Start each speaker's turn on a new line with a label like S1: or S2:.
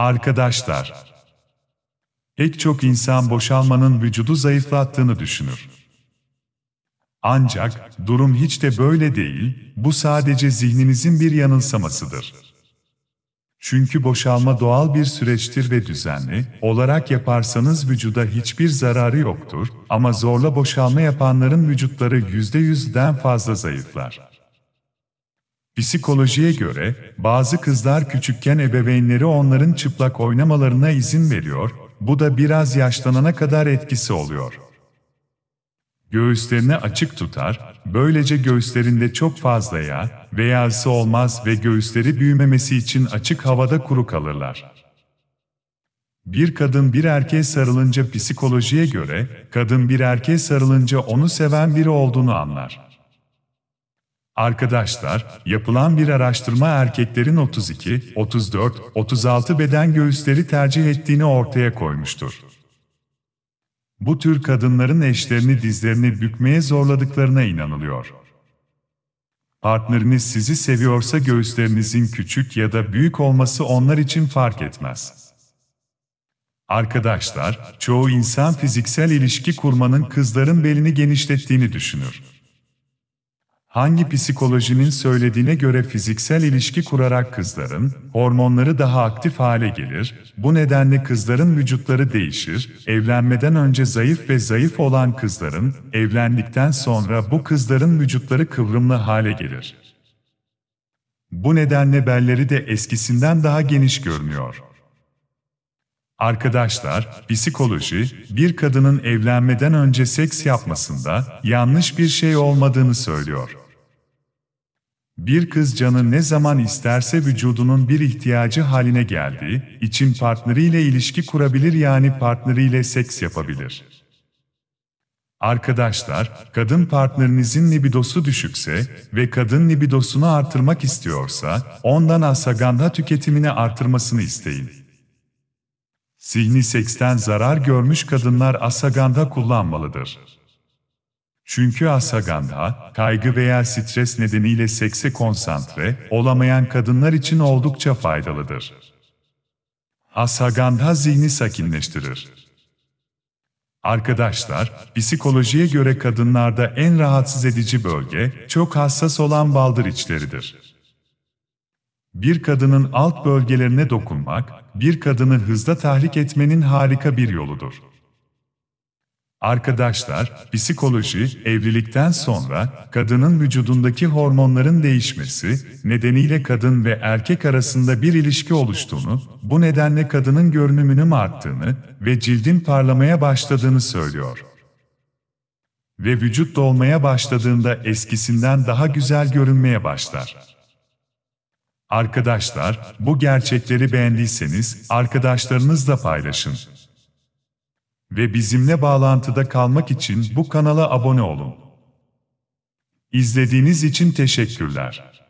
S1: Arkadaşlar, pek çok insan boşalmanın vücudu zayıflattığını düşünür. Ancak durum hiç de böyle değil, bu sadece zihninizin bir yanılsamasıdır. Çünkü boşalma doğal bir süreçtir ve düzenli olarak yaparsanız vücuda hiçbir zararı yoktur ama zorla boşalma yapanların vücutları %100'den fazla zayıflar. Psikolojiye göre, bazı kızlar küçükken ebeveynleri onların çıplak oynamalarına izin veriyor, bu da biraz yaşlanana kadar etkisi oluyor. Göğüslerini açık tutar, böylece göğüslerinde çok fazla yağ veya ısı olmaz ve göğüsleri büyümemesi için açık havada kuru kalırlar. Bir kadın bir erkeğe sarılınca psikolojiye göre, kadın bir erkeğe sarılınca onu seven biri olduğunu anlar. Arkadaşlar, yapılan bir araştırma erkeklerin 32, 34, 36 beden göğüsleri tercih ettiğini ortaya koymuştur. Bu tür kadınların eşlerini dizlerini bükmeye zorladıklarına inanılıyor. Partneriniz sizi seviyorsa göğüslerinizin küçük ya da büyük olması onlar için fark etmez. Arkadaşlar, çoğu insan fiziksel ilişki kurmanın kızların belini genişlettiğini düşünür hangi psikolojinin söylediğine göre fiziksel ilişki kurarak kızların hormonları daha aktif hale gelir, bu nedenle kızların vücutları değişir, evlenmeden önce zayıf ve zayıf olan kızların, evlendikten sonra bu kızların vücutları kıvrımlı hale gelir. Bu nedenle belleri de eskisinden daha geniş görünüyor. Arkadaşlar, psikoloji, bir kadının evlenmeden önce seks yapmasında yanlış bir şey olmadığını söylüyor. Bir kız canı ne zaman isterse vücudunun bir ihtiyacı haline geldiği için partneriyle ilişki kurabilir yani partneriyle seks yapabilir. Arkadaşlar, kadın partnerinizin libidosu düşükse ve kadın libidosunu artırmak istiyorsa, ondan asaganda tüketimini artırmasını isteyin. Zihni seksten zarar görmüş kadınlar asaganda kullanmalıdır. Çünkü asaganda kaygı veya stres nedeniyle sekse konsantre olamayan kadınlar için oldukça faydalıdır. Asaganda zihni sakinleştirir. Arkadaşlar, psikolojiye göre kadınlarda en rahatsız edici bölge, çok hassas olan baldır içleridir. Bir kadının alt bölgelerine dokunmak, bir kadını hızla tahrik etmenin harika bir yoludur. Arkadaşlar, psikoloji, evlilikten sonra kadının vücudundaki hormonların değişmesi nedeniyle kadın ve erkek arasında bir ilişki oluştuğunu, bu nedenle kadının görünümünün arttığını ve cildin parlamaya başladığını söylüyor. Ve vücut dolmaya başladığında eskisinden daha güzel görünmeye başlar. Arkadaşlar, bu gerçekleri beğendiyseniz arkadaşlarınızla paylaşın ve bizimle bağlantıda kalmak için bu kanala abone olun. İzlediğiniz için teşekkürler.